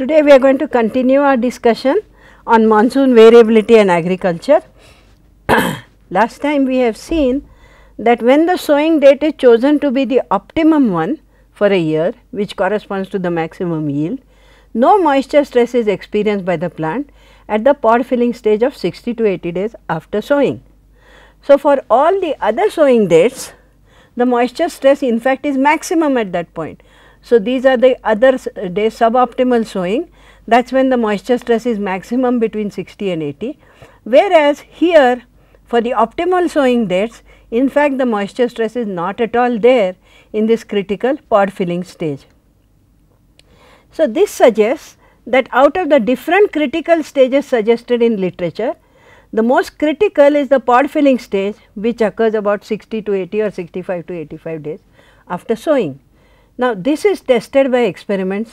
Today we are going to continue our discussion on monsoon variability and agriculture. Last time we have seen that when the sowing date is chosen to be the optimum one for a year which corresponds to the maximum yield, no moisture stress is experienced by the plant at the pod filling stage of 60 to 80 days after sowing. So, for all the other sowing dates, the moisture stress in fact is maximum at that point so, these are the other days suboptimal sowing that is when the moisture stress is maximum between 60 and 80. Whereas, here for the optimal sowing dates in fact, the moisture stress is not at all there in this critical pod filling stage. So, this suggests that out of the different critical stages suggested in literature, the most critical is the pod filling stage which occurs about 60 to 80 or 65 to 85 days after sowing. Now, this is tested by experiments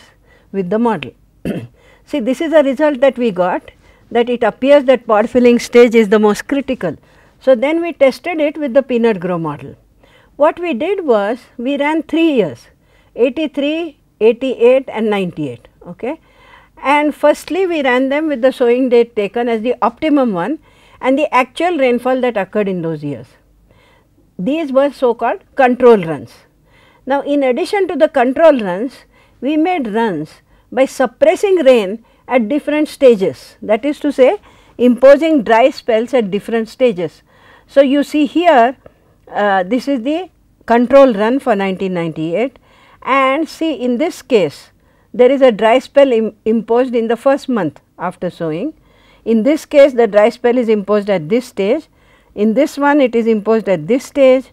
with the model. See, this is a result that we got that it appears that pod filling stage is the most critical. So, then we tested it with the peanut grow model. What we did was we ran 3 years 83, 88 and 98. Okay? And firstly we ran them with the sowing date taken as the optimum one and the actual rainfall that occurred in those years. These were so called control runs. Now, in addition to the control runs, we made runs by suppressing rain at different stages that is to say imposing dry spells at different stages. So, you see here uh, this is the control run for 1998 and see in this case there is a dry spell Im imposed in the first month after sowing. In this case the dry spell is imposed at this stage, in this one it is imposed at this stage,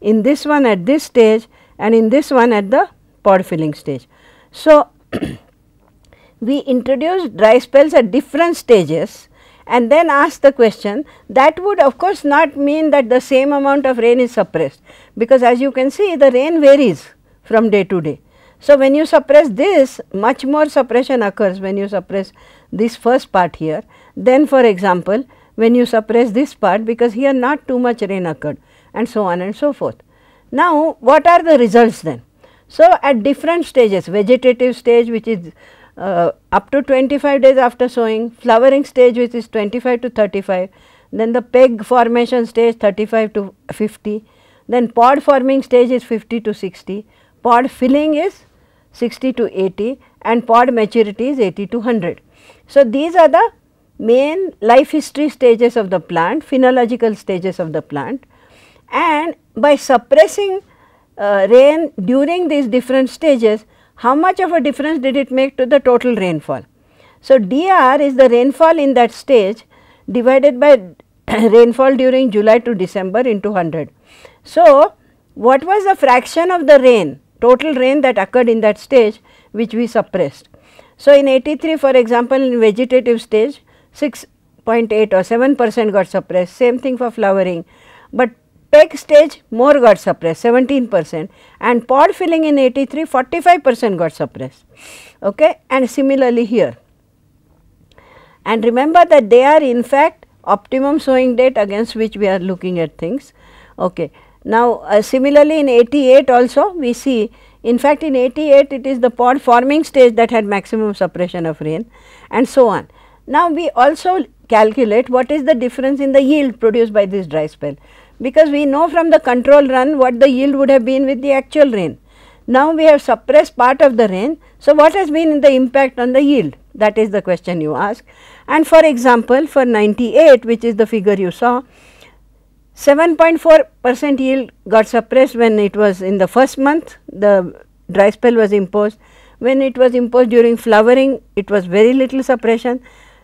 in this one at this stage and in this one at the pod filling stage. So, we introduce dry spells at different stages and then ask the question that would of course not mean that the same amount of rain is suppressed because as you can see the rain varies from day to day. So, when you suppress this much more suppression occurs when you suppress this first part here then for example, when you suppress this part because here not too much rain occurred and so on and so forth. Now, what are the results then? So, at different stages vegetative stage which is uh, up to 25 days after sowing, flowering stage which is 25 to 35, then the peg formation stage 35 to 50, then pod forming stage is 50 to 60, pod filling is 60 to 80 and pod maturity is 80 to 100. So, these are the main life history stages of the plant, phenological stages of the plant and by suppressing uh, rain during these different stages, how much of a difference did it make to the total rainfall? So, DR is the rainfall in that stage divided by rainfall during July to December into 100. So, what was the fraction of the rain, total rain that occurred in that stage which we suppressed? So, in 83 for example, in vegetative stage 6.8 or 7 percent got suppressed, same thing for flowering, but PEG stage more got suppressed 17 percent and pod filling in 83 45 percent got suppressed okay and similarly here. And remember that they are in fact optimum sowing date against which we are looking at things okay. Now, uh, similarly in 88 also we see in fact in 88 it is the pod forming stage that had maximum suppression of rain and so on. Now, we also calculate what is the difference in the yield produced by this dry spell because we know from the control run what the yield would have been with the actual rain. Now we have suppressed part of the rain. So, what has been the impact on the yield? That is the question you ask. And for example, for 98 which is the figure you saw, 7.4 percent yield got suppressed when it was in the first month the dry spell was imposed. When it was imposed during flowering it was very little suppression.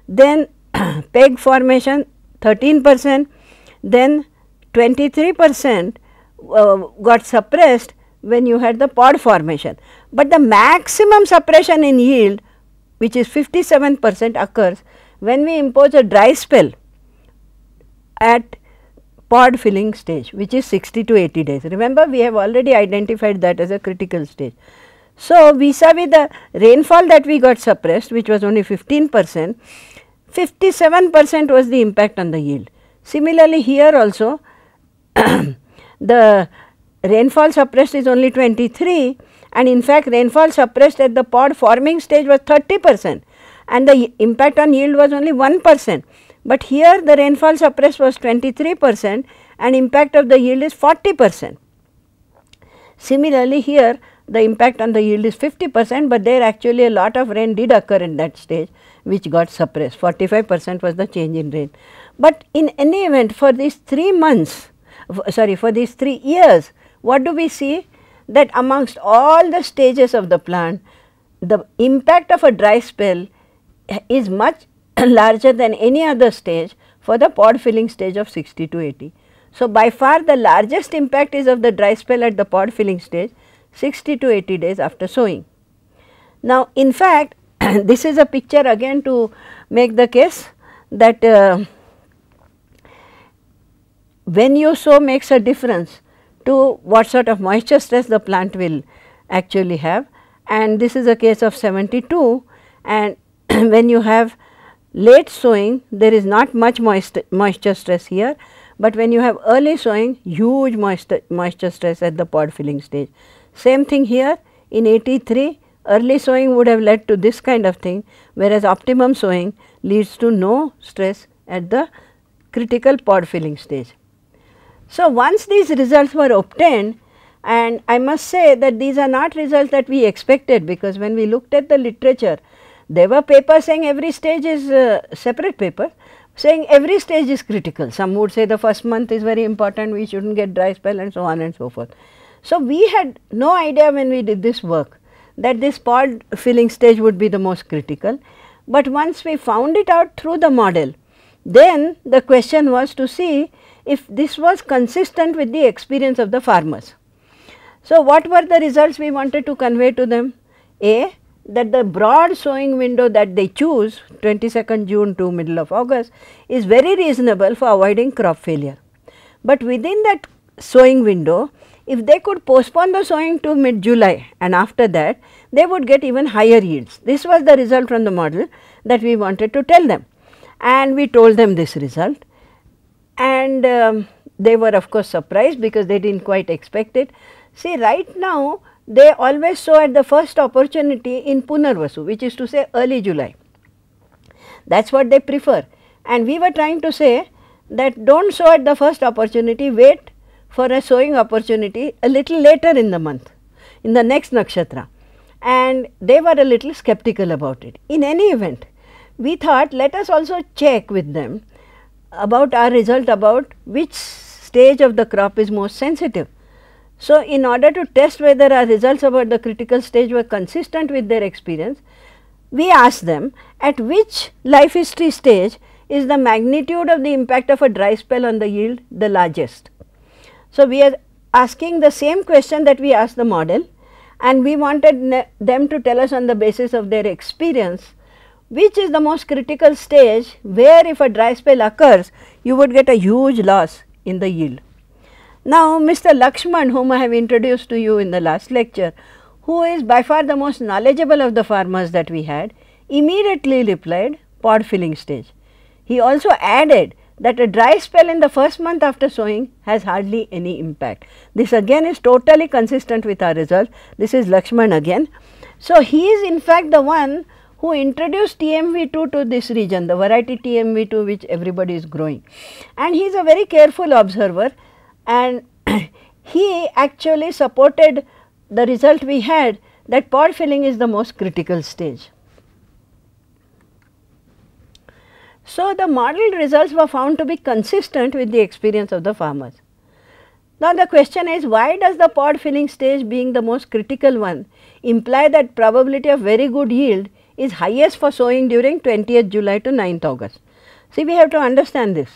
Then peg formation 13 percent, then 23 percent uh, got suppressed when you had the pod formation. But the maximum suppression in yield which is 57 percent occurs when we impose a dry spell at pod filling stage which is 60 to 80 days. Remember we have already identified that as a critical stage. So, vis-a-vis -vis the rainfall that we got suppressed which was only 15 percent, 57 percent was the impact on the yield. Similarly, here also the rainfall suppressed is only 23 and in fact rainfall suppressed at the pod forming stage was 30 percent and the impact on yield was only 1 percent. But here the rainfall suppressed was 23 percent and impact of the yield is 40 percent. Similarly, here the impact on the yield is 50 percent, but there actually a lot of rain did occur in that stage which got suppressed 45 percent was the change in rain. But in any event for these 3 months sorry for these 3 years, what do we see? That amongst all the stages of the plant, the impact of a dry spell is much larger than any other stage for the pod filling stage of 60 to 80. So, by far the largest impact is of the dry spell at the pod filling stage 60 to 80 days after sowing. Now, in fact, this is a picture again to make the case that uh, when you sow makes a difference to what sort of moisture stress the plant will actually have and this is a case of 72 and when you have late sowing there is not much moisture stress here, but when you have early sowing huge moisture, moisture stress at the pod filling stage. Same thing here in 83 early sowing would have led to this kind of thing whereas optimum sowing leads to no stress at the critical pod filling stage. So, once these results were obtained and I must say that these are not results that we expected because when we looked at the literature, there were papers saying every stage is a uh, separate paper saying every stage is critical. Some would say the first month is very important, we should not get dry spell and so on and so forth. So, we had no idea when we did this work that this pod filling stage would be the most critical. But once we found it out through the model, then the question was to see if this was consistent with the experience of the farmers. So, what were the results we wanted to convey to them? A that the broad sowing window that they choose 22nd June to middle of August is very reasonable for avoiding crop failure. But within that sowing window, if they could postpone the sowing to mid July and after that they would get even higher yields. This was the result from the model that we wanted to tell them and we told them this result and um, they were of course surprised because they did not quite expect it. See right now they always saw at the first opportunity in Punarvasu which is to say early July. That is what they prefer and we were trying to say that do not sow at the first opportunity, wait for a sowing opportunity a little later in the month, in the next nakshatra and they were a little skeptical about it. In any event, we thought let us also check with them about our result about which stage of the crop is most sensitive. So, in order to test whether our results about the critical stage were consistent with their experience, we asked them at which life history stage is the magnitude of the impact of a dry spell on the yield the largest. So, we are asking the same question that we asked the model and we wanted them to tell us on the basis of their experience which is the most critical stage where if a dry spell occurs, you would get a huge loss in the yield. Now, Mr. Lakshman whom I have introduced to you in the last lecture, who is by far the most knowledgeable of the farmers that we had, immediately replied pod filling stage. He also added that a dry spell in the first month after sowing has hardly any impact. This again is totally consistent with our result. This is Lakshman again. So, he is in fact the one who introduced TMV2 to this region, the variety TMV2 which everybody is growing. And he is a very careful observer and he actually supported the result we had that pod filling is the most critical stage. So, the model results were found to be consistent with the experience of the farmers. Now, the question is why does the pod filling stage being the most critical one imply that probability of very good yield is highest for sowing during 20th July to 9th August. See, we have to understand this.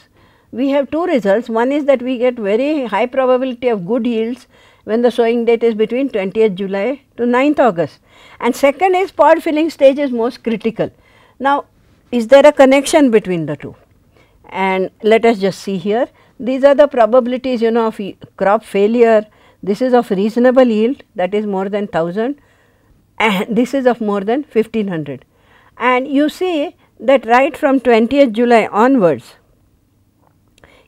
We have two results. One is that we get very high probability of good yields when the sowing date is between 20th July to 9th August. And second is pod filling stage is most critical. Now, is there a connection between the two? And let us just see here. These are the probabilities you know of crop failure. This is of reasonable yield that is more than 1000 and this is of more than 1500. And you see that right from 20th July onwards,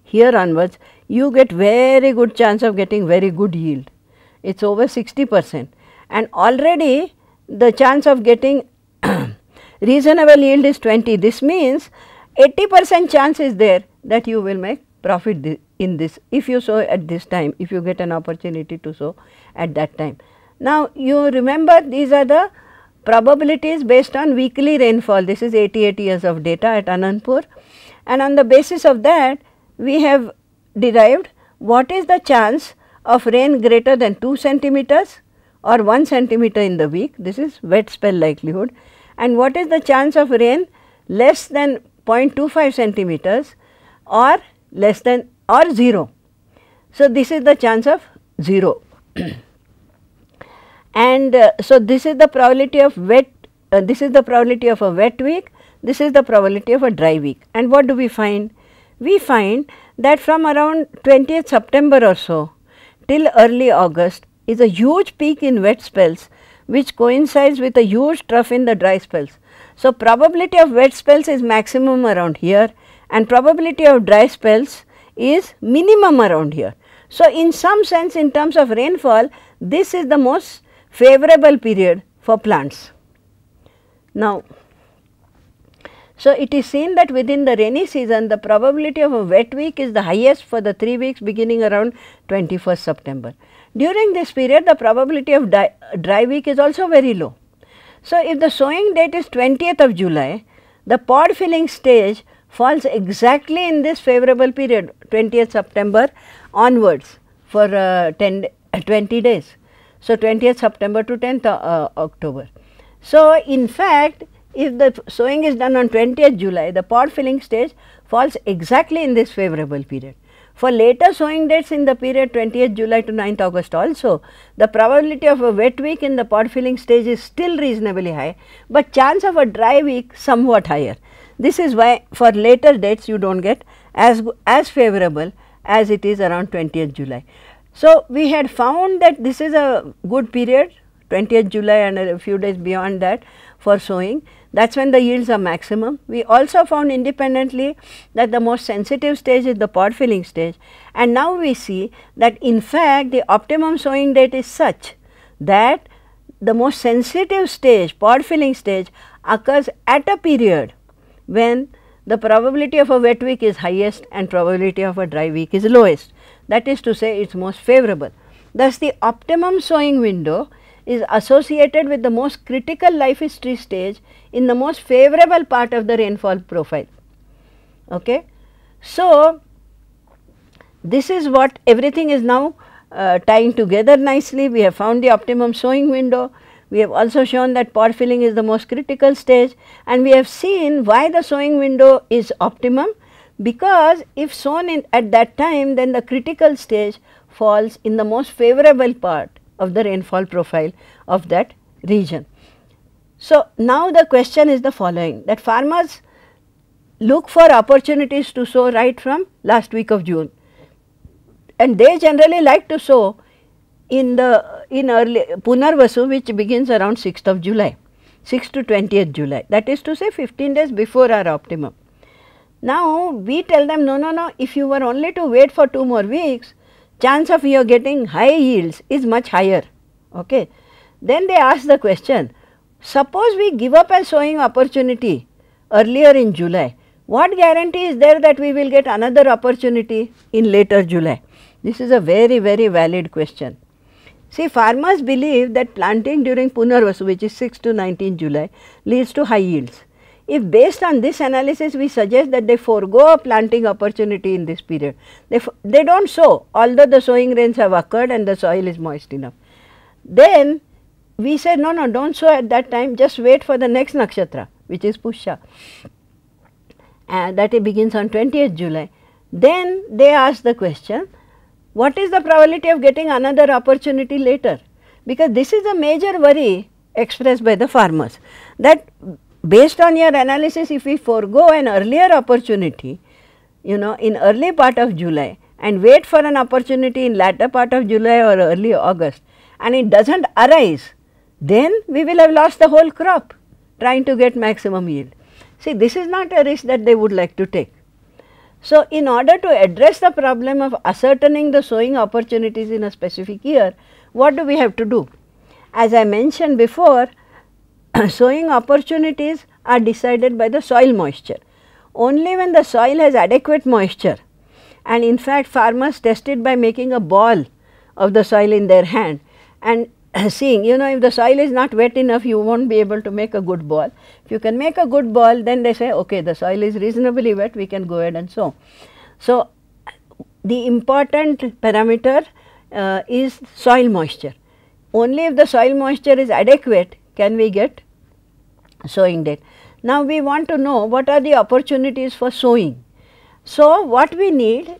here onwards you get very good chance of getting very good yield. It is over 60 percent and already the chance of getting reasonable yield is 20. This means 80 percent chance is there that you will make profit in this if you sow at this time, if you get an opportunity to sow at that time. Now, you remember these are the probabilities based on weekly rainfall. This is 88 years of data at Anandpur and on the basis of that we have derived what is the chance of rain greater than 2 centimeters or 1 centimeter in the week. This is wet spell likelihood and what is the chance of rain less than 0.25 centimeters or less than or 0. So, this is the chance of 0. and uh, so this is the probability of wet uh, this is the probability of a wet week this is the probability of a dry week and what do we find we find that from around 20th september or so till early august is a huge peak in wet spells which coincides with a huge trough in the dry spells so probability of wet spells is maximum around here and probability of dry spells is minimum around here so in some sense in terms of rainfall this is the most favorable period for plants. Now, so it is seen that within the rainy season the probability of a wet week is the highest for the 3 weeks beginning around 21st September. During this period the probability of dry week is also very low. So if the sowing date is 20th of July, the pod filling stage falls exactly in this favorable period 20th September onwards for uh, 10, 20 days. So, 20th September to 10th uh, uh, October. So, in fact, if the sowing is done on 20th July, the pod filling stage falls exactly in this favorable period. For later sowing dates in the period 20th July to 9th August also, the probability of a wet week in the pod filling stage is still reasonably high, but chance of a dry week somewhat higher. This is why for later dates you do not get as, as favorable as it is around 20th July. So, we had found that this is a good period 20th July and a few days beyond that for sowing that is when the yields are maximum. We also found independently that the most sensitive stage is the pod filling stage and now we see that in fact the optimum sowing date is such that the most sensitive stage pod filling stage occurs at a period when the probability of a wet week is highest and probability of a dry week is lowest that is to say it is most favorable. Thus, the optimum sowing window is associated with the most critical life history stage in the most favorable part of the rainfall profile. Okay. So, this is what everything is now uh, tying together nicely. We have found the optimum sowing window. We have also shown that pod filling is the most critical stage and we have seen why the sowing window is optimum because if sown in at that time then the critical stage falls in the most favorable part of the rainfall profile of that region. So, now the question is the following that farmers look for opportunities to sow right from last week of June and they generally like to sow in the in early Punarvasu which begins around 6th of July, 6th to 20th July that is to say 15 days before our optimum. Now, we tell them no, no, no, if you were only to wait for 2 more weeks, chance of your getting high yields is much higher. Okay. Then they ask the question, suppose we give up a sowing opportunity earlier in July, what guarantee is there that we will get another opportunity in later July? This is a very, very valid question. See, farmers believe that planting during Punarvasu, which is 6 to 19 July, leads to high yields. If based on this analysis, we suggest that they forego a planting opportunity in this period. They, they do not sow, although the sowing rains have occurred and the soil is moist enough. Then we say, no, no, do not sow at that time, just wait for the next nakshatra, which is Pushya, and that it begins on 20th July. Then they ask the question, what is the probability of getting another opportunity later? Because this is a major worry expressed by the farmers that based on your analysis if we forego an earlier opportunity you know in early part of July and wait for an opportunity in latter part of July or early August and it does not arise then we will have lost the whole crop trying to get maximum yield. See this is not a risk that they would like to take. So, in order to address the problem of ascertaining the sowing opportunities in a specific year, what do we have to do? As I mentioned before, sowing opportunities are decided by the soil moisture. Only when the soil has adequate moisture and in fact farmers test it by making a ball of the soil in their hand and seeing you know if the soil is not wet enough you won't be able to make a good ball. If you can make a good ball then they say okay the soil is reasonably wet we can go ahead and sow. So the important parameter uh, is soil moisture. Only if the soil moisture is adequate can we get sowing date. Now, we want to know what are the opportunities for sowing. So, what we need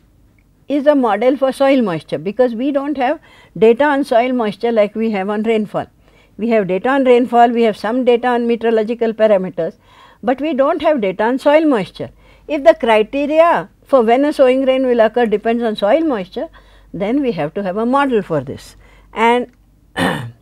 is a model for soil moisture because we do not have data on soil moisture like we have on rainfall. We have data on rainfall, we have some data on meteorological parameters, but we do not have data on soil moisture. If the criteria for when a sowing rain will occur depends on soil moisture, then we have to have a model for this. And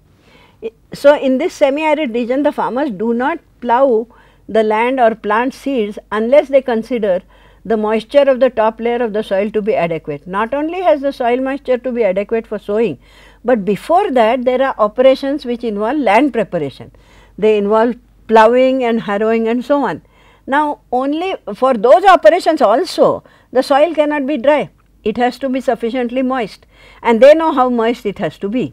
So, in this semi arid region the farmers do not plough the land or plant seeds unless they consider the moisture of the top layer of the soil to be adequate. Not only has the soil moisture to be adequate for sowing, but before that there are operations which involve land preparation. They involve ploughing and harrowing and so on. Now, only for those operations also the soil cannot be dry, it has to be sufficiently moist and they know how moist it has to be.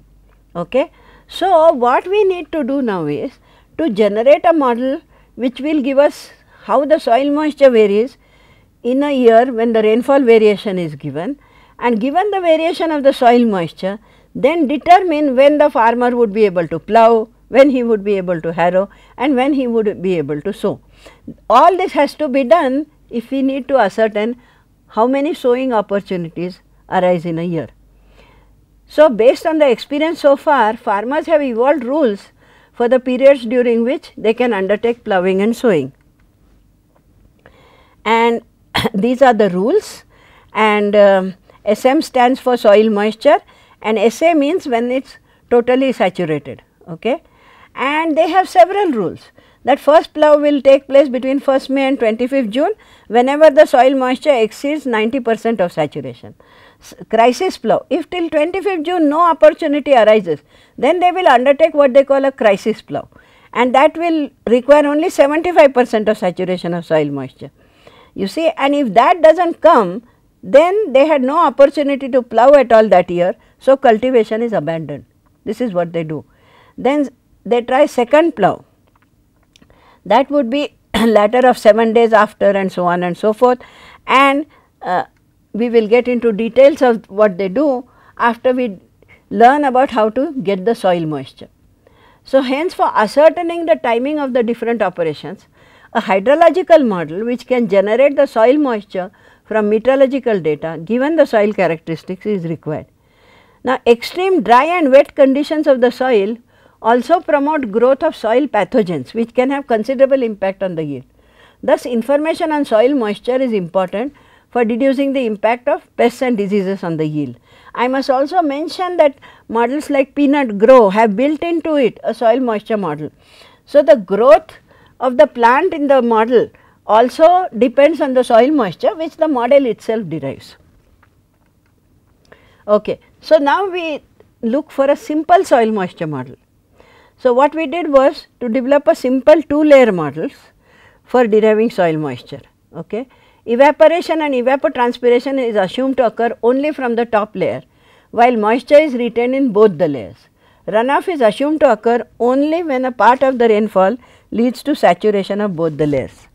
Okay? So, what we need to do now is to generate a model which will give us how the soil moisture varies in a year when the rainfall variation is given and given the variation of the soil moisture then determine when the farmer would be able to plough, when he would be able to harrow and when he would be able to sow. All this has to be done if we need to ascertain how many sowing opportunities arise in a year. So, based on the experience so far, farmers have evolved rules for the periods during which they can undertake ploughing and sowing. And these are the rules and SM um, stands for soil moisture and SA means when it is totally saturated. Okay? And they have several rules that first plough will take place between 1st May and 25th June whenever the soil moisture exceeds 90 percent of saturation crisis plow. If till 25th June no opportunity arises, then they will undertake what they call a crisis plow and that will require only 75 percent of saturation of soil moisture. You see and if that does not come, then they had no opportunity to plow at all that year. So, cultivation is abandoned. This is what they do. Then they try second plow. That would be latter of 7 days after and so on and so forth and uh, we will get into details of what they do after we learn about how to get the soil moisture. So, hence for ascertaining the timing of the different operations, a hydrological model which can generate the soil moisture from meteorological data given the soil characteristics is required. Now, extreme dry and wet conditions of the soil also promote growth of soil pathogens which can have considerable impact on the yield. Thus, information on soil moisture is important for deducing the impact of pests and diseases on the yield. I must also mention that models like peanut grow have built into it a soil moisture model. So, the growth of the plant in the model also depends on the soil moisture which the model itself derives. Okay. So, now we look for a simple soil moisture model. So, what we did was to develop a simple two layer models for deriving soil moisture. Okay. Evaporation and evapotranspiration is assumed to occur only from the top layer, while moisture is retained in both the layers. Runoff is assumed to occur only when a part of the rainfall leads to saturation of both the layers.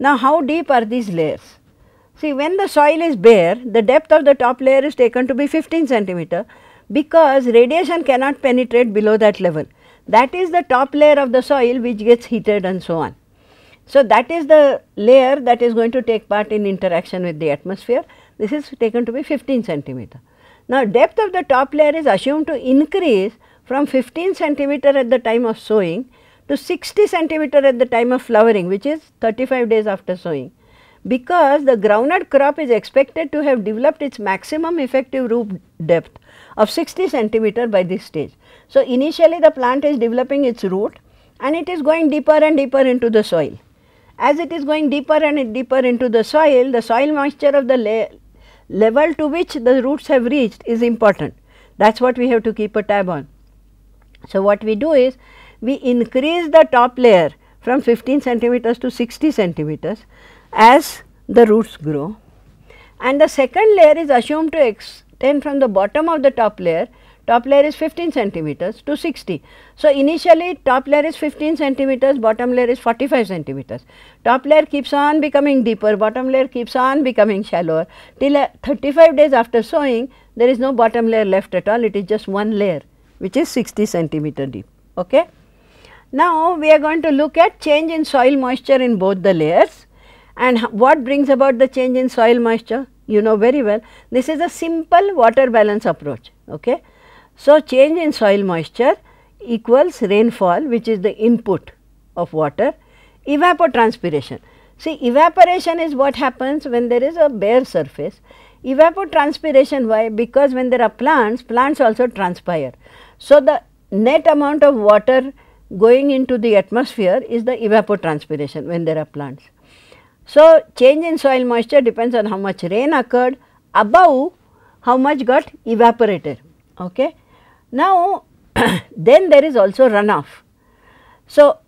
Now, how deep are these layers? See, when the soil is bare, the depth of the top layer is taken to be 15 centimeter because radiation cannot penetrate below that level. That is the top layer of the soil which gets heated and so on. So, that is the layer that is going to take part in interaction with the atmosphere. This is taken to be 15 centimeter. Now, depth of the top layer is assumed to increase from 15 centimeter at the time of sowing to 60 centimeter at the time of flowering which is 35 days after sowing because the groundnut crop is expected to have developed its maximum effective root depth of 60 centimeter by this stage. So, initially the plant is developing its root and it is going deeper and deeper into the soil. As it is going deeper and deeper into the soil, the soil moisture of the le level to which the roots have reached is important. That is what we have to keep a tab on. So, what we do is we increase the top layer from 15 centimeters to 60 centimeters as the roots grow and the second layer is assumed to extend from the bottom of the top layer top layer is 15 centimeters to 60. So, initially top layer is 15 centimeters, bottom layer is 45 centimeters. Top layer keeps on becoming deeper, bottom layer keeps on becoming shallower till uh, 35 days after sowing there is no bottom layer left at all, it is just one layer which is 60 centimeter deep. Okay? Now, we are going to look at change in soil moisture in both the layers and what brings about the change in soil moisture you know very well. This is a simple water balance approach. Okay? So, change in soil moisture equals rainfall which is the input of water, evapotranspiration. See evaporation is what happens when there is a bare surface. Evapotranspiration why? Because when there are plants, plants also transpire. So, the net amount of water going into the atmosphere is the evapotranspiration when there are plants. So, change in soil moisture depends on how much rain occurred above how much got evaporated. Okay? Now, then there is also runoff. So,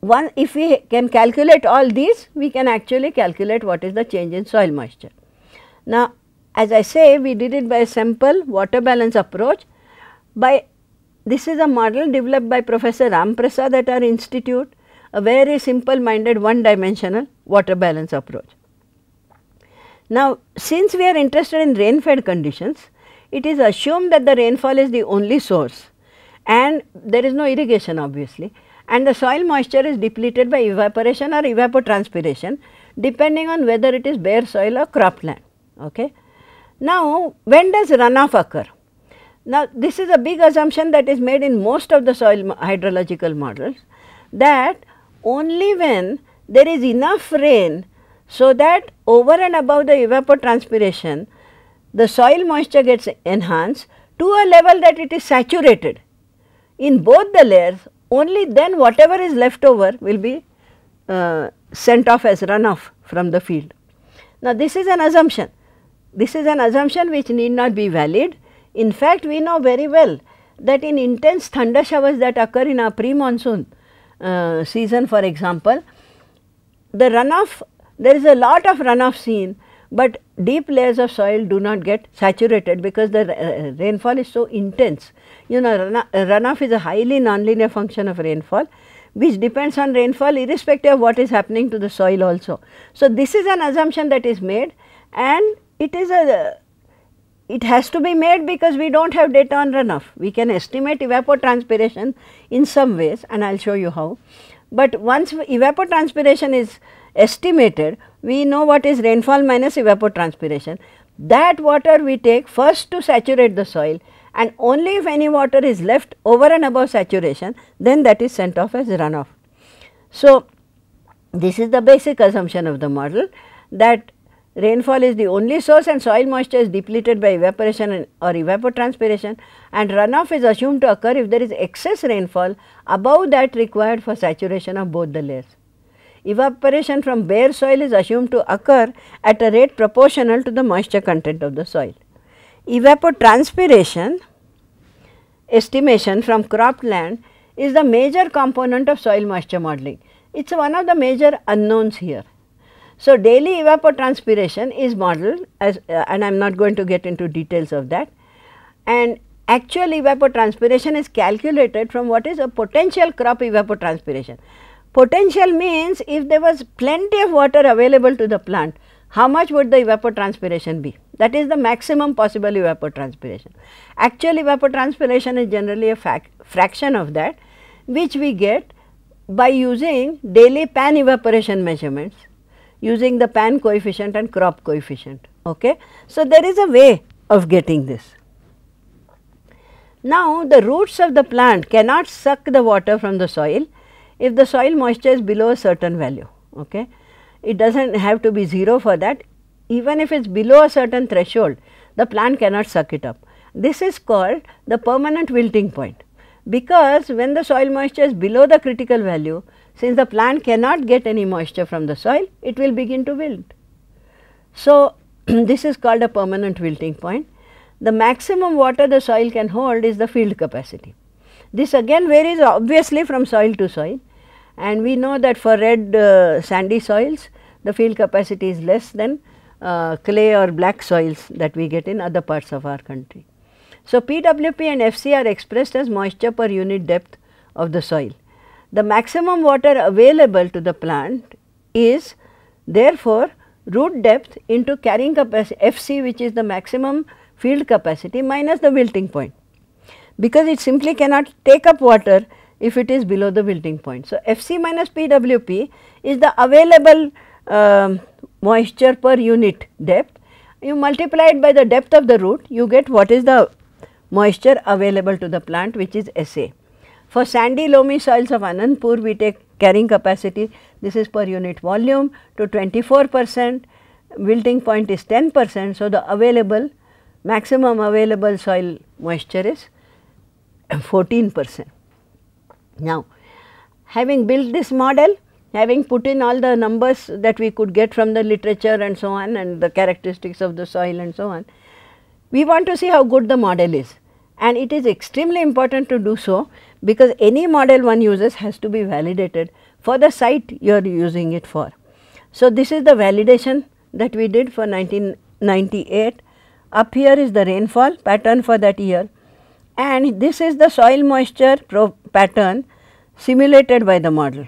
one if we can calculate all these, we can actually calculate what is the change in soil moisture. Now, as I say, we did it by a simple water balance approach by this is a model developed by Professor Ramprasad at our institute, a very simple minded one dimensional water balance approach. Now, since we are interested in rain fed conditions, it is assumed that the rainfall is the only source and there is no irrigation obviously and the soil moisture is depleted by evaporation or evapotranspiration depending on whether it is bare soil or cropland. Okay. Now, when does runoff occur? Now, this is a big assumption that is made in most of the soil hydrological models that only when there is enough rain so that over and above the evapotranspiration the soil moisture gets enhanced to a level that it is saturated in both the layers only then whatever is left over will be uh, sent off as runoff from the field. Now, this is an assumption. This is an assumption which need not be valid. In fact, we know very well that in intense thunder showers that occur in our pre-monsoon uh, season for example, the runoff, there is a lot of runoff seen but deep layers of soil do not get saturated because the uh, rainfall is so intense. You know, runoff is a highly nonlinear function of rainfall which depends on rainfall irrespective of what is happening to the soil also. So, this is an assumption that is made and it is a it has to be made because we do not have data on runoff. We can estimate evapotranspiration in some ways and I will show you how. But once evapotranspiration is estimated, we know what is rainfall minus evapotranspiration. That water we take first to saturate the soil and only if any water is left over and above saturation then that is sent off as runoff. So, this is the basic assumption of the model that rainfall is the only source and soil moisture is depleted by evaporation or evapotranspiration and runoff is assumed to occur if there is excess rainfall above that required for saturation of both the layers evaporation from bare soil is assumed to occur at a rate proportional to the moisture content of the soil. Evapotranspiration estimation from cropland is the major component of soil moisture modeling. It is one of the major unknowns here. So, daily evapotranspiration is modeled as uh, and I am not going to get into details of that and actual evapotranspiration is calculated from what is a potential crop evapotranspiration. Potential means if there was plenty of water available to the plant, how much would the evapotranspiration be? That is the maximum possible evapotranspiration. Actual evapotranspiration is generally a fraction of that which we get by using daily pan evaporation measurements using the pan coefficient and crop coefficient. Okay? So, there is a way of getting this. Now, the roots of the plant cannot suck the water from the soil if the soil moisture is below a certain value. Okay? It does not have to be 0 for that even if it is below a certain threshold the plant cannot suck it up. This is called the permanent wilting point because when the soil moisture is below the critical value since the plant cannot get any moisture from the soil it will begin to wilt. So, this is called a permanent wilting point. The maximum water the soil can hold is the field capacity. This again varies obviously from soil to soil and we know that for red uh, sandy soils the field capacity is less than uh, clay or black soils that we get in other parts of our country. So, PWP and FC are expressed as moisture per unit depth of the soil. The maximum water available to the plant is therefore root depth into carrying capacity FC which is the maximum field capacity minus the wilting point because it simply cannot take up water if it is below the melting point. So, Fc minus Pwp is the available uh, moisture per unit depth. You multiply it by the depth of the root, you get what is the moisture available to the plant which is SA. For sandy loamy soils of Anandpur, we take carrying capacity, this is per unit volume to 24 percent, wilting point is 10 percent. So, the available maximum available soil moisture is 14 percent. Now, having built this model, having put in all the numbers that we could get from the literature and so on and the characteristics of the soil and so on, we want to see how good the model is and it is extremely important to do so because any model one uses has to be validated for the site you are using it for. So, this is the validation that we did for 1998. Up here is the rainfall pattern for that year and this is the soil moisture pattern simulated by the model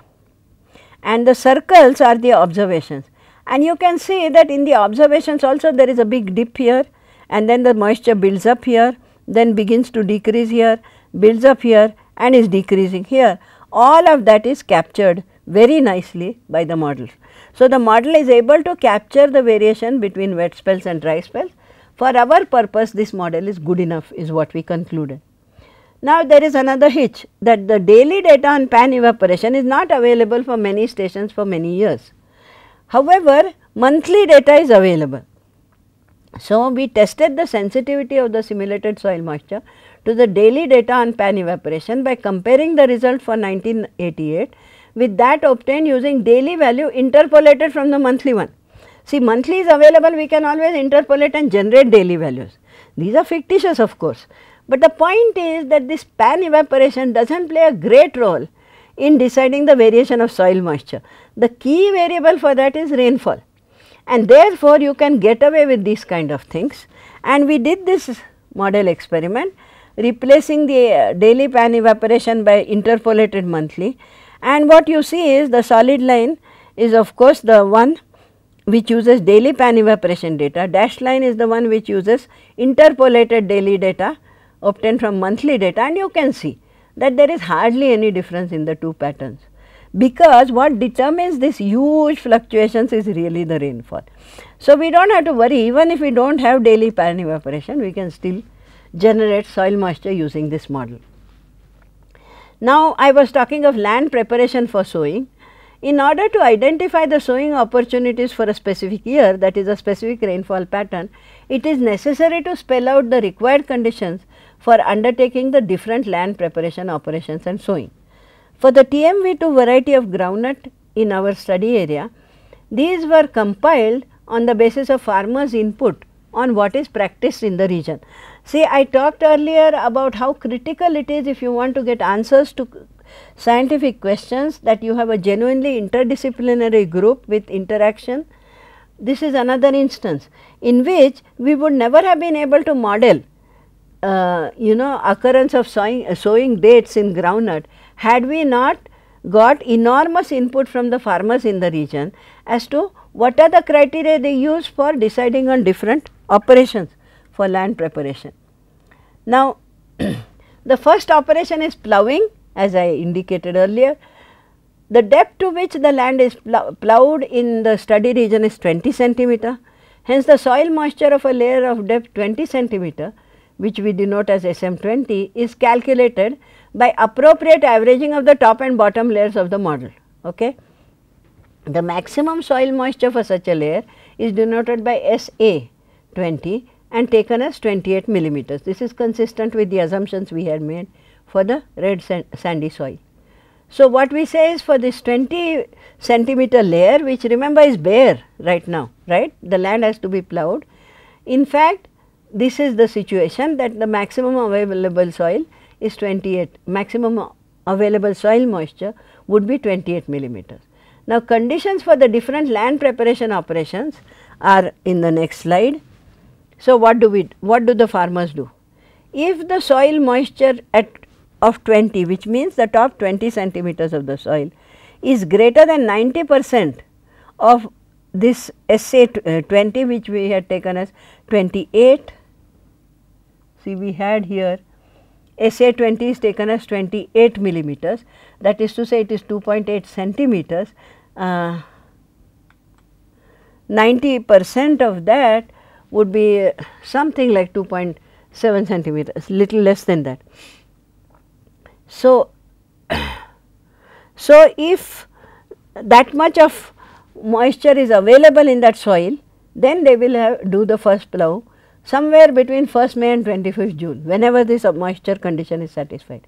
and the circles are the observations and you can see that in the observations also there is a big dip here and then the moisture builds up here then begins to decrease here builds up here and is decreasing here all of that is captured very nicely by the model. So, the model is able to capture the variation between wet spells and dry spells for our purpose this model is good enough is what we concluded. Now, there is another hitch that the daily data on pan evaporation is not available for many stations for many years. However, monthly data is available. So, we tested the sensitivity of the simulated soil moisture to the daily data on pan evaporation by comparing the result for 1988 with that obtained using daily value interpolated from the monthly one. See monthly is available, we can always interpolate and generate daily values. These are fictitious of course, but the point is that this pan evaporation does not play a great role in deciding the variation of soil moisture. The key variable for that is rainfall and therefore you can get away with these kind of things and we did this model experiment replacing the uh, daily pan evaporation by interpolated monthly and what you see is the solid line is of course the one which uses daily pan evaporation data, dashed line is the one which uses interpolated daily data obtained from monthly data and you can see that there is hardly any difference in the two patterns because what determines this huge fluctuations is really the rainfall. So, we do not have to worry even if we do not have daily pan evaporation we can still generate soil moisture using this model. Now, I was talking of land preparation for sowing. In order to identify the sowing opportunities for a specific year that is a specific rainfall pattern, it is necessary to spell out the required conditions for undertaking the different land preparation operations and sowing. For the TMV2 variety of groundnut in our study area, these were compiled on the basis of farmers input on what is practiced in the region. See I talked earlier about how critical it is if you want to get answers to scientific questions that you have a genuinely interdisciplinary group with interaction. This is another instance in which we would never have been able to model uh, you know occurrence of sowing, uh, sowing dates in groundnut had we not got enormous input from the farmers in the region as to what are the criteria they use for deciding on different operations for land preparation. Now, the first operation is ploughing as I indicated earlier. The depth to which the land is ploughed in the study region is 20 centimeter. Hence, the soil moisture of a layer of depth 20 centimeter, which we denote as SM20 is calculated by appropriate averaging of the top and bottom layers of the model. Okay. The maximum soil moisture for such a layer is denoted by SA20 and taken as 28 millimeters. This is consistent with the assumptions we had made for the red sand sandy soil. So, what we say is for this 20 centimeter layer which remember is bare right now, right, the land has to be ploughed. In fact, this is the situation that the maximum available soil is 28, maximum available soil moisture would be 28 millimeters. Now, conditions for the different land preparation operations are in the next slide. So, what do we, what do the farmers do? If the soil moisture at of 20 which means the top 20 centimeters of the soil is greater than 90 percent of this SA uh, 20 which we had taken as 28. See we had here SA 20 is taken as 28 millimeters that is to say it is 2.8 centimeters. Uh, 90 percent of that would be something like 2.7 centimeters little less than that. So, so if that much of moisture is available in that soil, then they will have, do the first plough somewhere between 1st May and 25th June, whenever this moisture condition is satisfied.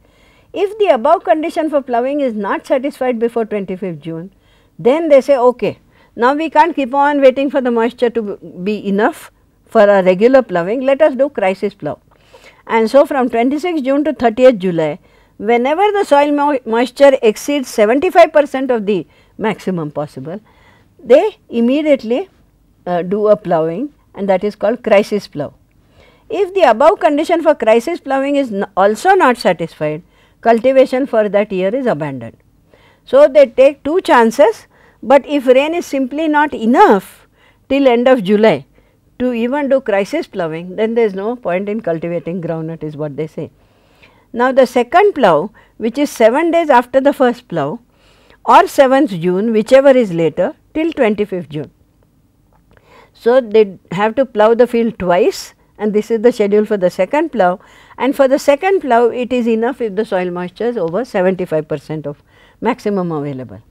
If the above condition for ploughing is not satisfied before 25th June, then they say, okay, now we can't keep on waiting for the moisture to be enough for a regular ploughing, let us do crisis plough. And so, from 26th June to 30th July, whenever the soil mo moisture exceeds 75 percent of the maximum possible, they immediately uh, do a ploughing and that is called crisis plough. If the above condition for crisis ploughing is also not satisfied, cultivation for that year is abandoned. So, they take two chances, but if rain is simply not enough till end of July to even do crisis ploughing, then there is no point in cultivating groundnut is what they say. Now, the second plough which is 7 days after the first plough or 7th June whichever is later till 25th June. So, they have to plough the field twice and this is the schedule for the second plough and for the second plough it is enough if the soil moisture is over 75 percent of maximum available.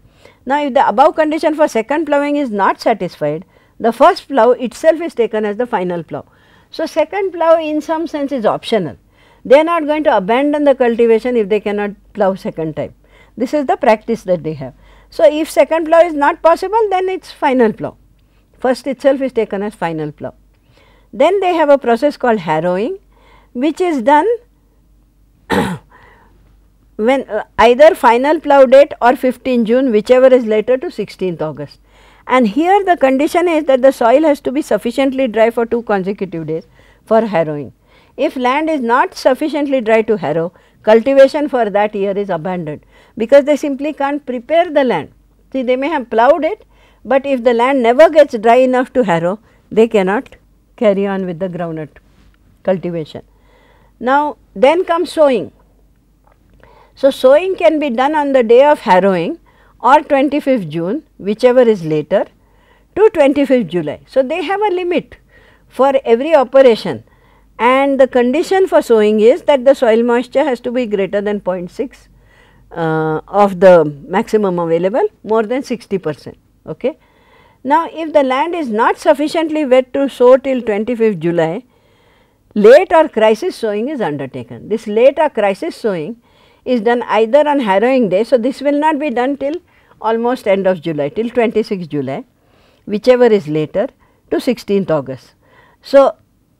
Now, if the above condition for second ploughing is not satisfied, the first plough itself is taken as the final plough. So, second plough in some sense is optional they are not going to abandon the cultivation if they cannot plow second time. This is the practice that they have. So, if second plow is not possible then it is final plow. First itself is taken as final plow. Then they have a process called harrowing which is done when uh, either final plow date or 15 June whichever is later to 16th August. And here the condition is that the soil has to be sufficiently dry for 2 consecutive days for harrowing. If land is not sufficiently dry to harrow, cultivation for that year is abandoned because they simply can't prepare the land. See, they may have ploughed it, but if the land never gets dry enough to harrow, they cannot carry on with the groundnut cultivation. Now, then comes sowing. So, sowing can be done on the day of harrowing or 25th June, whichever is later to 25th July. So, they have a limit for every operation and the condition for sowing is that the soil moisture has to be greater than 0.6 uh, of the maximum available more than 60 percent. Okay. Now, if the land is not sufficiently wet to sow till 25th July, late or crisis sowing is undertaken. This late or crisis sowing is done either on harrowing day. So, this will not be done till almost end of July till 26th July whichever is later to 16th August. So,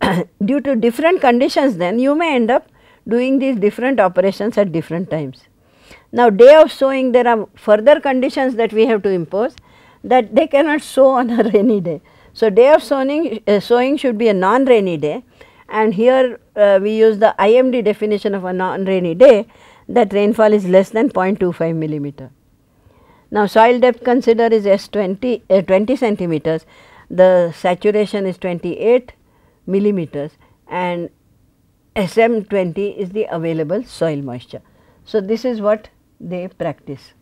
due to different conditions then you may end up doing these different operations at different times. Now, day of sowing there are further conditions that we have to impose that they cannot sow on a rainy day. So, day of sowing, uh, sowing should be a non-rainy day and here uh, we use the IMD definition of a non-rainy day that rainfall is less than 0.25 millimeter. Now, soil depth consider is S 20, uh, 20 centimeters, the saturation is 28 millimeters and SM20 is the available soil moisture. So, this is what they practice.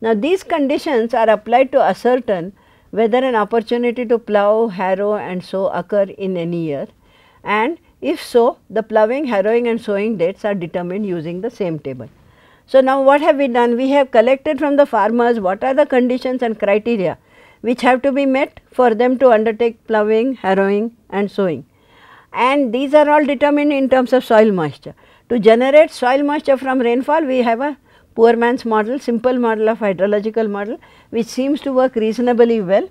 Now, these conditions are applied to ascertain whether an opportunity to plough, harrow and sow occur in any year and if so, the ploughing, harrowing and sowing dates are determined using the same table. So, now what have we done? We have collected from the farmers what are the conditions and criteria which have to be met for them to undertake ploughing, harrowing and sowing and these are all determined in terms of soil moisture. To generate soil moisture from rainfall we have a poor man's model, simple model of hydrological model which seems to work reasonably well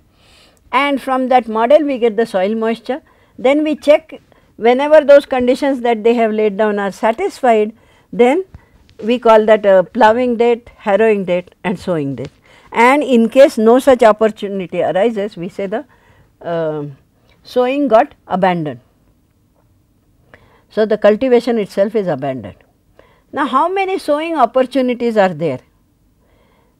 and from that model we get the soil moisture. Then we check whenever those conditions that they have laid down are satisfied then we call that a ploughing date, harrowing date and sowing date. And in case no such opportunity arises we say the uh, sowing got abandoned. So, the cultivation itself is abandoned. Now, how many sowing opportunities are there?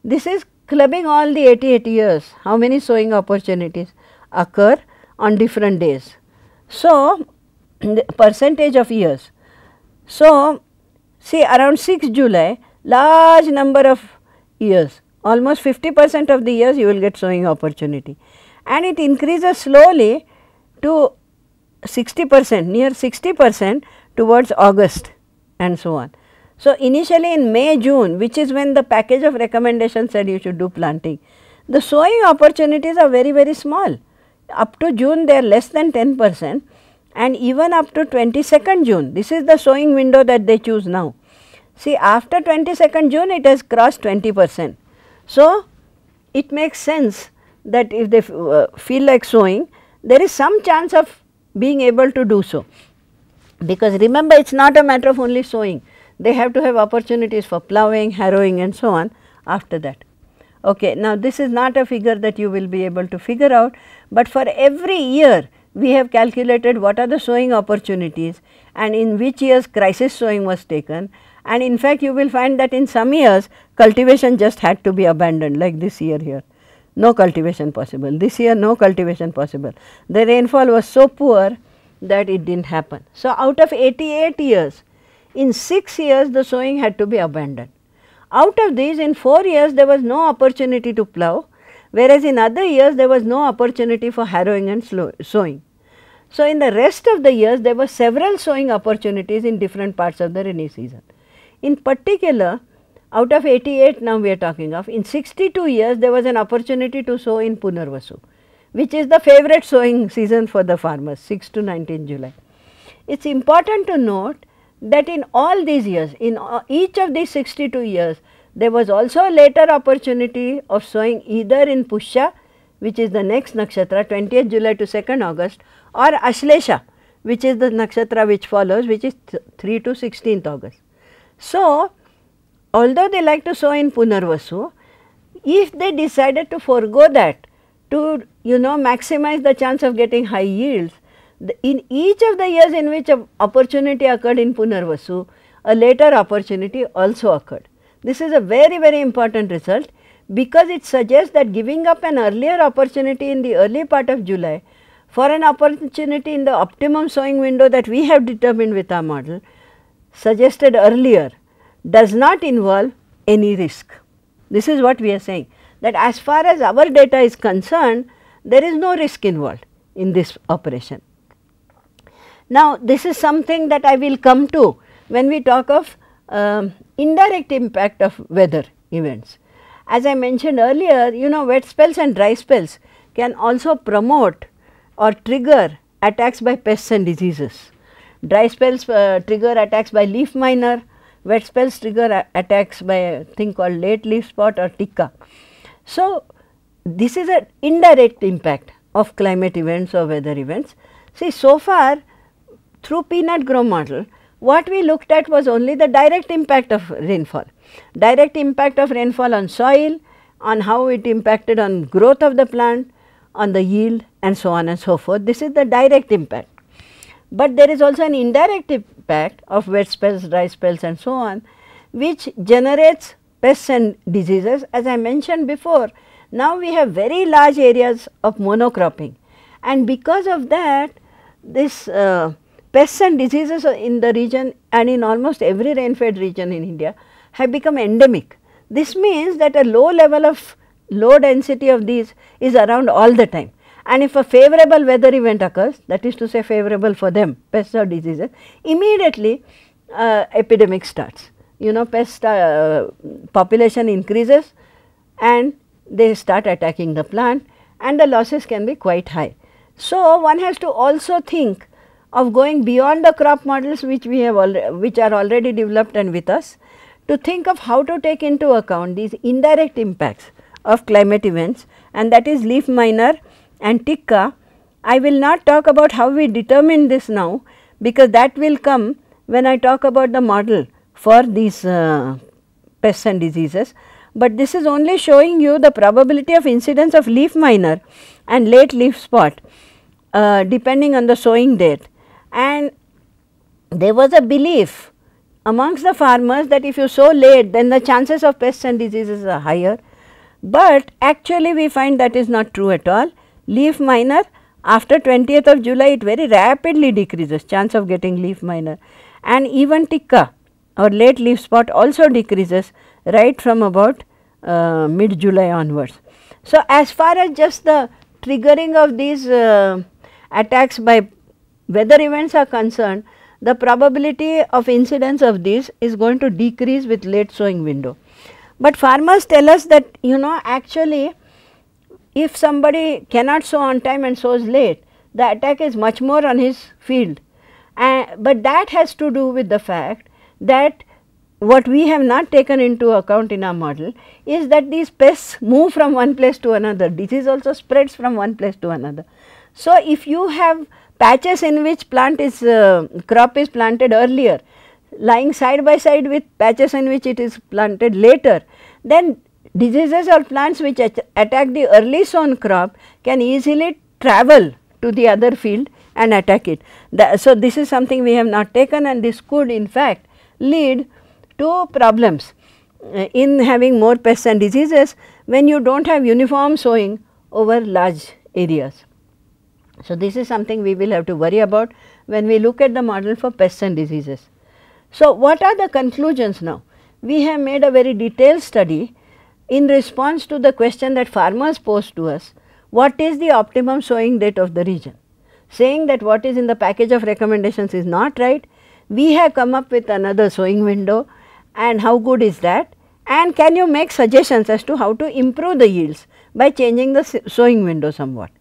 This is clubbing all the 88 years, how many sowing opportunities occur on different days. So, percentage of years. So, see around 6 July, large number of years, almost 50 percent of the years you will get sowing opportunity and it increases slowly to 60 percent near 60 percent towards August and so on. So, initially in May June which is when the package of recommendation said you should do planting, the sowing opportunities are very very small up to June they are less than 10 percent and even up to 22nd June this is the sowing window that they choose now. See after 22nd June it has crossed 20 percent. So, it makes sense that if they uh, feel like sowing there is some chance of being able to do so. Because remember it is not a matter of only sowing, they have to have opportunities for ploughing, harrowing and so on after that. Okay, now this is not a figure that you will be able to figure out, but for every year we have calculated what are the sowing opportunities and in which years crisis sowing was taken and in fact you will find that in some years cultivation just had to be abandoned like this year here no cultivation possible. This year no cultivation possible. The rainfall was so poor that it did not happen. So, out of 88 years, in 6 years the sowing had to be abandoned. Out of these in 4 years there was no opportunity to plough whereas in other years there was no opportunity for harrowing and sowing. So, in the rest of the years there were several sowing opportunities in different parts of the rainy season. In particular, out of 88 now we are talking of, in 62 years there was an opportunity to sow in Punarvasu, which is the favorite sowing season for the farmers 6 to 19 July. It is important to note that in all these years, in each of these 62 years, there was also a later opportunity of sowing either in Pushya, which is the next nakshatra 20th July to 2nd August or Ashlesha, which is the nakshatra which follows, which is 3 to 16th August. So, although they like to sow in Punarvasu, if they decided to forego that to you know maximize the chance of getting high yields, the, in each of the years in which an opportunity occurred in Punarvasu, a later opportunity also occurred. This is a very very important result because it suggests that giving up an earlier opportunity in the early part of July for an opportunity in the optimum sowing window that we have determined with our model suggested earlier does not involve any risk. This is what we are saying that as far as our data is concerned, there is no risk involved in this operation. Now, this is something that I will come to when we talk of uh, indirect impact of weather events. As I mentioned earlier, you know wet spells and dry spells can also promote or trigger attacks by pests and diseases. Dry spells uh, trigger attacks by leaf miner, wet spells trigger attacks by a thing called late leaf spot or tika. So, this is an indirect impact of climate events or weather events. See so far through peanut grow model what we looked at was only the direct impact of rainfall, direct impact of rainfall on soil, on how it impacted on growth of the plant, on the yield and so on and so forth. This is the direct impact but there is also an indirect impact of wet spells, dry spells and so on which generates pests and diseases as I mentioned before. Now, we have very large areas of monocropping and because of that this uh, pests and diseases in the region and in almost every rain fed region in India have become endemic. This means that a low level of low density of these is around all the time and if a favorable weather event occurs that is to say favorable for them pests or diseases immediately uh, epidemic starts you know pest uh, population increases and they start attacking the plant and the losses can be quite high. So, one has to also think of going beyond the crop models which we have already which are already developed and with us to think of how to take into account these indirect impacts of climate events and that is leaf miner and tikka. I will not talk about how we determine this now because that will come when I talk about the model for these uh, pests and diseases. But this is only showing you the probability of incidence of leaf miner and late leaf spot uh, depending on the sowing date. And there was a belief amongst the farmers that if you sow late then the chances of pests and diseases are higher. But actually we find that is not true at all Leaf minor after 20th of July it very rapidly decreases chance of getting leaf minor and even ticca or late leaf spot also decreases right from about uh, mid July onwards. So, as far as just the triggering of these uh, attacks by weather events are concerned, the probability of incidence of these is going to decrease with late sowing window. But farmers tell us that you know actually if somebody cannot sow on time and sows late, the attack is much more on his field. Uh, but that has to do with the fact that what we have not taken into account in our model is that these pests move from one place to another, disease also spreads from one place to another. So, if you have patches in which plant is uh, crop is planted earlier lying side by side with patches in which it is planted later, then diseases or plants which attack the early sown crop can easily travel to the other field and attack it. The, so, this is something we have not taken and this could in fact lead to problems uh, in having more pests and diseases when you do not have uniform sowing over large areas. So, this is something we will have to worry about when we look at the model for pests and diseases. So, what are the conclusions now? We have made a very detailed study in response to the question that farmers posed to us, what is the optimum sowing date of the region? Saying that what is in the package of recommendations is not right, we have come up with another sowing window and how good is that and can you make suggestions as to how to improve the yields by changing the sowing window somewhat.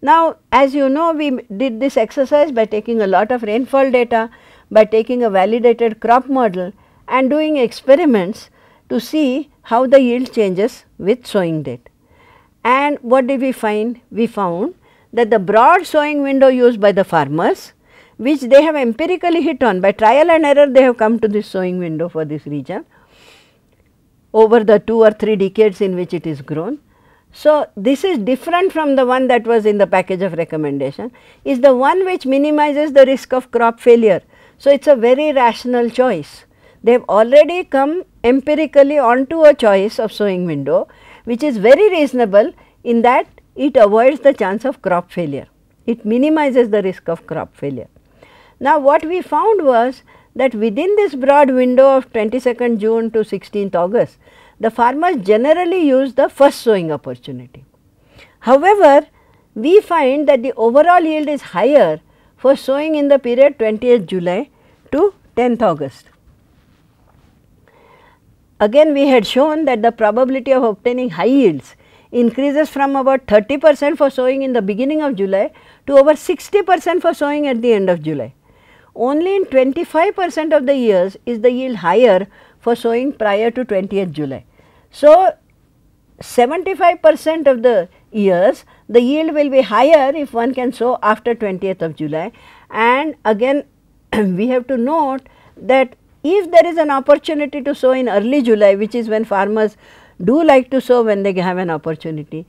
Now, as you know we did this exercise by taking a lot of rainfall data, by taking a validated crop model and doing experiments to see how the yield changes with sowing date. And what did we find? We found that the broad sowing window used by the farmers which they have empirically hit on by trial and error they have come to this sowing window for this region over the 2 or 3 decades in which it is grown. So, this is different from the one that was in the package of recommendation is the one which minimizes the risk of crop failure. So, it is a very rational choice. They have already come empirically onto a choice of sowing window which is very reasonable in that it avoids the chance of crop failure. It minimizes the risk of crop failure. Now, what we found was that within this broad window of 22nd June to 16th August, the farmers generally use the first sowing opportunity. However, we find that the overall yield is higher for sowing in the period 20th July to 10th August. Again we had shown that the probability of obtaining high yields increases from about 30 percent for sowing in the beginning of July to over 60 percent for sowing at the end of July. Only in 25 percent of the years is the yield higher for sowing prior to 20th July. So, 75 percent of the years the yield will be higher if one can sow after 20th of July and again we have to note that if there is an opportunity to sow in early July, which is when farmers do like to sow when they have an opportunity,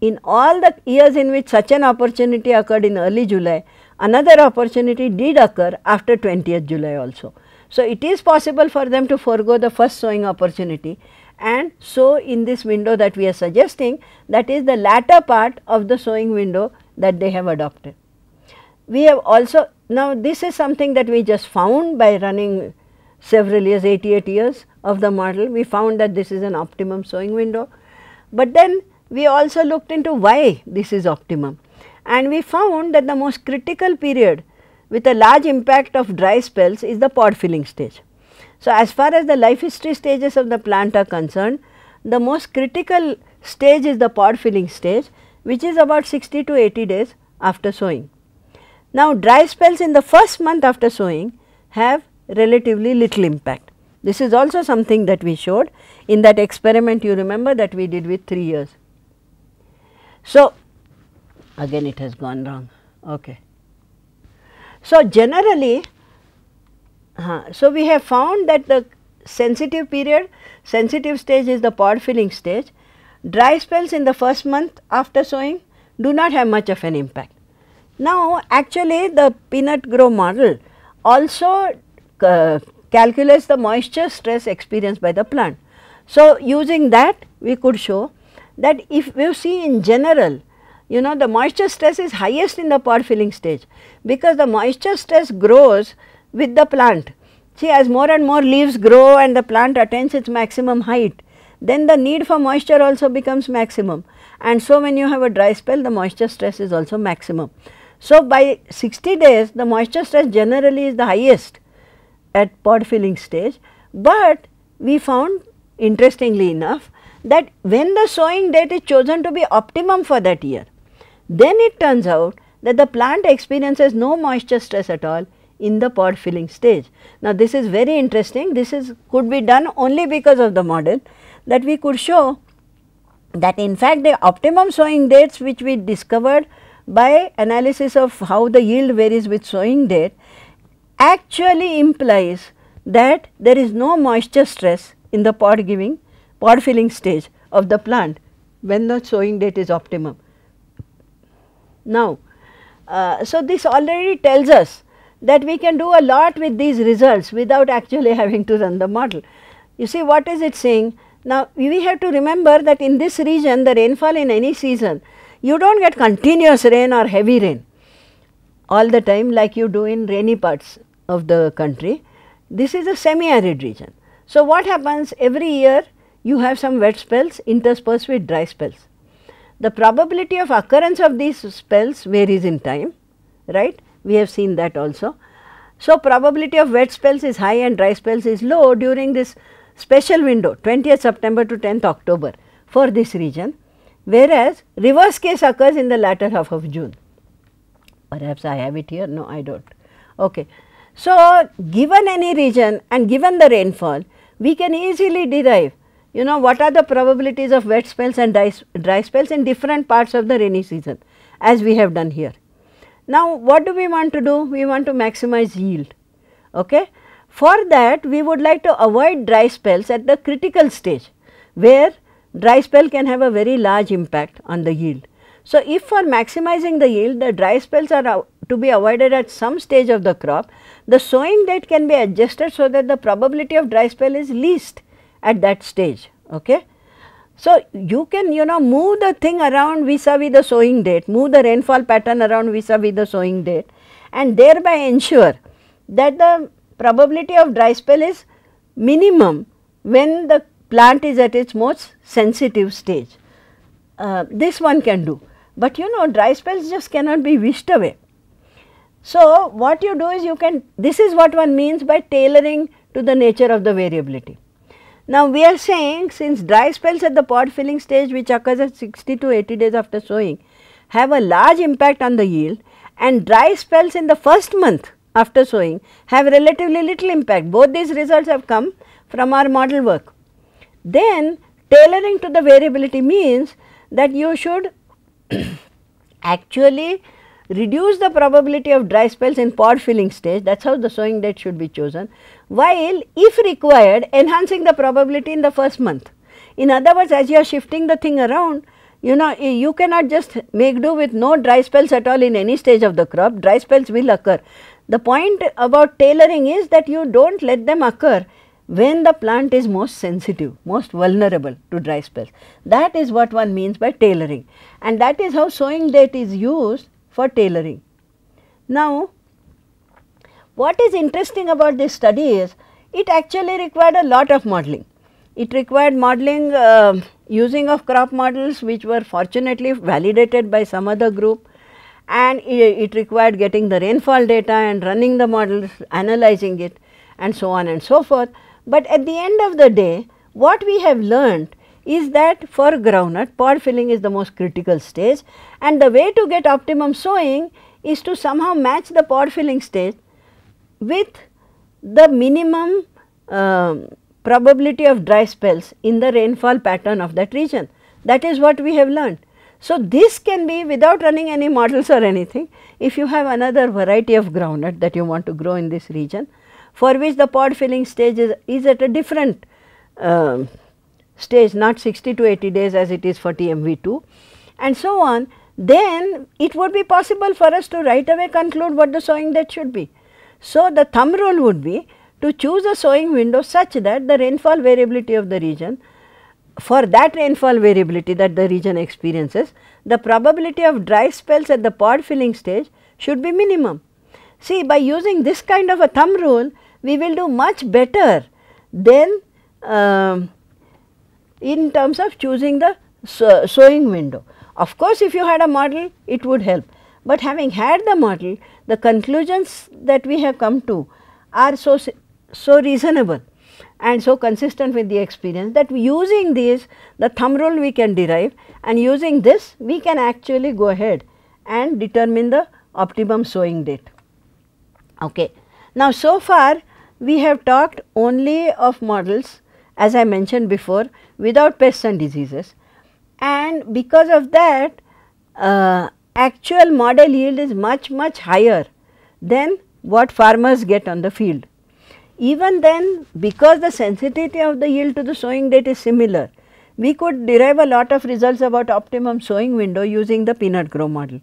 in all the years in which such an opportunity occurred in early July, another opportunity did occur after 20th July also. So, it is possible for them to forego the first sowing opportunity and sow in this window that we are suggesting that is the latter part of the sowing window that they have adopted. We have also now this is something that we just found by running several years, 88 years of the model, we found that this is an optimum sewing window. But then we also looked into why this is optimum and we found that the most critical period with a large impact of dry spells is the pod filling stage. So, as far as the life history stages of the plant are concerned, the most critical stage is the pod filling stage which is about 60 to 80 days after sowing. Now, dry spells in the first month after sowing have relatively little impact. This is also something that we showed in that experiment you remember that we did with 3 years. So, again it has gone wrong. Okay. So, generally uh, so we have found that the sensitive period sensitive stage is the pod filling stage. Dry spells in the first month after sowing do not have much of an impact. Now, actually the peanut grow model also uh, calculates the moisture stress experienced by the plant. So, using that we could show that if you see in general you know the moisture stress is highest in the pod filling stage because the moisture stress grows with the plant. See as more and more leaves grow and the plant attains its maximum height then the need for moisture also becomes maximum and so when you have a dry spell the moisture stress is also maximum. So, by 60 days the moisture stress generally is the highest at pod filling stage, but we found interestingly enough that when the sowing date is chosen to be optimum for that year, then it turns out that the plant experiences no moisture stress at all in the pod filling stage. Now, this is very interesting. This is could be done only because of the model that we could show that in fact the optimum sowing dates which we discovered by analysis of how the yield varies with sowing date actually implies that there is no moisture stress in the pod giving pod filling stage of the plant when the sowing date is optimum. Now, uh, so this already tells us that we can do a lot with these results without actually having to run the model. You see what is it saying? Now, we have to remember that in this region the rainfall in any season, you do not get continuous rain or heavy rain all the time like you do in rainy parts of the country. This is a semi-arid region. So, what happens every year you have some wet spells interspersed with dry spells. The probability of occurrence of these spells varies in time, right? We have seen that also. So, probability of wet spells is high and dry spells is low during this special window 20th September to 10th October for this region, whereas reverse case occurs in the latter half of June. Perhaps I have it here, no I do not. Okay. So, given any region and given the rainfall, we can easily derive you know what are the probabilities of wet spells and dry, dry spells in different parts of the rainy season as we have done here. Now, what do we want to do? We want to maximize yield. Okay? For that, we would like to avoid dry spells at the critical stage where dry spell can have a very large impact on the yield. So, if for maximizing the yield the dry spells are to be avoided at some stage of the crop, the sowing date can be adjusted so that the probability of dry spell is least at that stage. Okay? So, you can you know move the thing around vis-a-vis -vis the sowing date, move the rainfall pattern around vis-a-vis -vis the sowing date and thereby ensure that the probability of dry spell is minimum when the plant is at its most sensitive stage. Uh, this one can do, but you know dry spells just cannot be wished away so, what you do is you can this is what one means by tailoring to the nature of the variability. Now, we are saying since dry spells at the pod filling stage which occurs at 60 to 80 days after sowing have a large impact on the yield and dry spells in the first month after sowing have relatively little impact. Both these results have come from our model work. Then tailoring to the variability means that you should actually reduce the probability of dry spells in pod filling stage that is how the sowing date should be chosen while if required enhancing the probability in the first month. In other words as you are shifting the thing around you know eh, you cannot just make do with no dry spells at all in any stage of the crop dry spells will occur. The point about tailoring is that you do not let them occur when the plant is most sensitive, most vulnerable to dry spells. That is what one means by tailoring and that is how sowing date is used for tailoring. Now, what is interesting about this study is it actually required a lot of modeling. It required modeling uh, using of crop models which were fortunately validated by some other group and it, it required getting the rainfall data and running the models, analyzing it and so on and so forth. But at the end of the day, what we have learned is that for groundnut pod filling is the most critical stage and the way to get optimum sowing is to somehow match the pod filling stage with the minimum uh, probability of dry spells in the rainfall pattern of that region. That is what we have learned. So, this can be without running any models or anything if you have another variety of groundnut that you want to grow in this region for which the pod filling stage is, is at a different uh, stage not 60 to 80 days as it is for TMV2 and so on, then it would be possible for us to right away conclude what the sowing date should be. So, the thumb rule would be to choose a sowing window such that the rainfall variability of the region for that rainfall variability that the region experiences, the probability of dry spells at the pod filling stage should be minimum. See by using this kind of a thumb rule, we will do much better than uh, in terms of choosing the sewing window. Of course, if you had a model, it would help. But having had the model, the conclusions that we have come to are so, so reasonable and so consistent with the experience that using these, the thumb rule we can derive and using this, we can actually go ahead and determine the optimum sewing date. Okay. Now, so far we have talked only of models as I mentioned before without pests and diseases and because of that uh, actual model yield is much much higher than what farmers get on the field. Even then because the sensitivity of the yield to the sowing date is similar, we could derive a lot of results about optimum sowing window using the peanut grow model.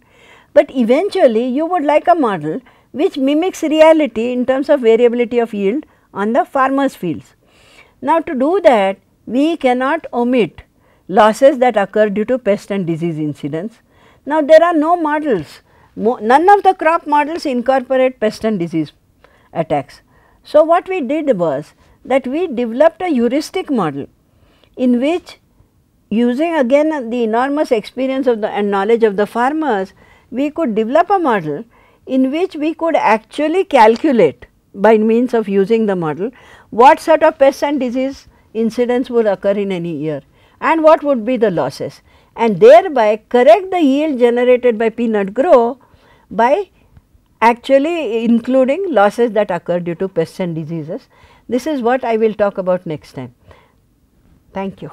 But eventually you would like a model which mimics reality in terms of variability of yield on the farmers fields. Now, to do that we cannot omit losses that occur due to pest and disease incidents. Now, there are no models, Mo none of the crop models incorporate pest and disease attacks. So, what we did was that we developed a heuristic model in which using again the enormous experience of the and knowledge of the farmers, we could develop a model in which we could actually calculate by means of using the model what sort of pests and disease incidents would occur in any year and what would be the losses and thereby correct the yield generated by peanut grow by actually including losses that occur due to pests and diseases. This is what I will talk about next time. Thank you.